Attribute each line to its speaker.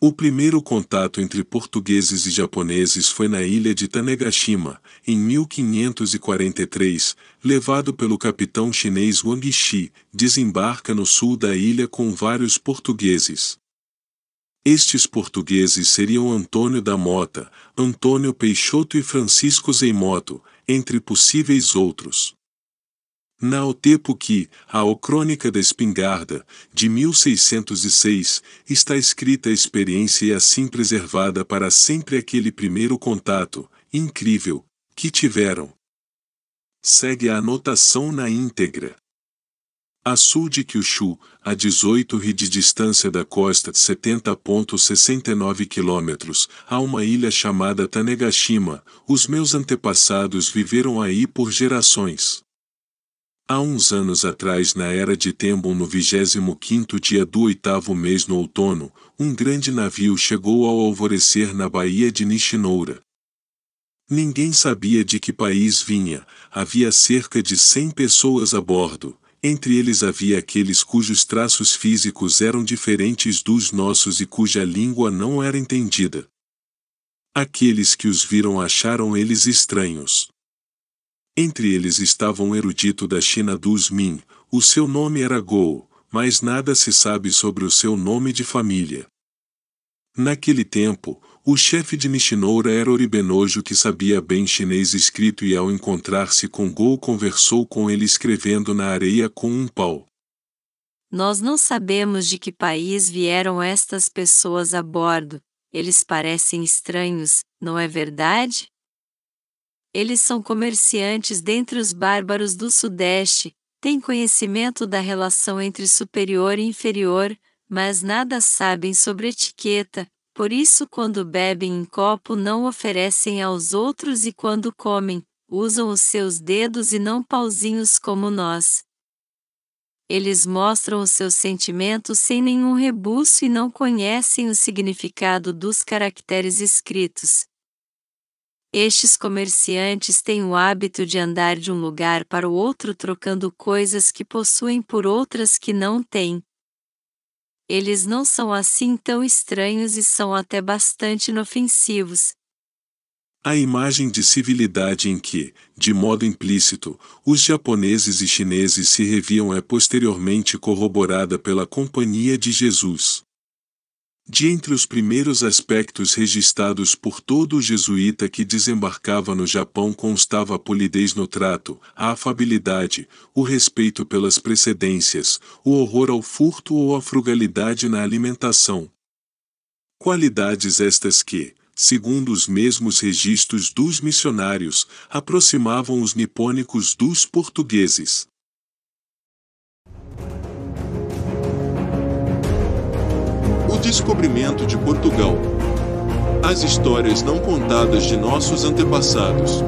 Speaker 1: O primeiro contato entre portugueses e japoneses foi na ilha de Tanegashima, em 1543, levado pelo capitão chinês Wang Xi, desembarca no sul da ilha com vários portugueses. Estes portugueses seriam Antônio da Mota, Antônio Peixoto e Francisco Zeimoto, entre possíveis outros. Na o tempo que, a o Crônica da Espingarda, de 1606, está escrita a experiência e assim preservada para sempre aquele primeiro contato, incrível, que tiveram. Segue a anotação na íntegra. A sul de Kyushu, a 18 ri de distância da costa de 70.69 km, há uma ilha chamada Tanegashima, os meus antepassados viveram aí por gerações. Há uns anos atrás, na era de Tembon, no 25 dia do oitavo mês no outono, um grande navio chegou ao alvorecer na Baía de Nishinoura. Ninguém sabia de que país vinha, havia cerca de 100 pessoas a bordo, entre eles havia aqueles cujos traços físicos eram diferentes dos nossos e cuja língua não era entendida. Aqueles que os viram acharam eles estranhos. Entre eles estava um erudito da China dos Min, o seu nome era Go, mas nada se sabe sobre o seu nome de família. Naquele tempo, o chefe de Nishinoura era Oribenojo que sabia bem chinês escrito e ao encontrar-se com Gol conversou com ele escrevendo na areia com um pau.
Speaker 2: Nós não sabemos de que país vieram estas pessoas a bordo. Eles parecem estranhos, não é verdade? Eles são comerciantes dentre os bárbaros do Sudeste, têm conhecimento da relação entre superior e inferior, mas nada sabem sobre etiqueta, por isso, quando bebem em copo, não oferecem aos outros e quando comem, usam os seus dedos e não pauzinhos como nós. Eles mostram os seus sentimentos sem nenhum rebuço e não conhecem o significado dos caracteres escritos. Estes comerciantes têm o hábito de andar de um lugar para o outro trocando coisas que possuem por outras que não têm. Eles não são assim tão estranhos e são até bastante inofensivos.
Speaker 1: A imagem de civilidade em que, de modo implícito, os japoneses e chineses se reviam é posteriormente corroborada pela Companhia de Jesus. De entre os primeiros aspectos registados por todo o jesuíta que desembarcava no Japão constava a polidez no trato, a afabilidade, o respeito pelas precedências, o horror ao furto ou à frugalidade na alimentação. Qualidades estas que, segundo os mesmos registros dos missionários, aproximavam os nipônicos dos portugueses. descobrimento de Portugal. As histórias não contadas de nossos antepassados.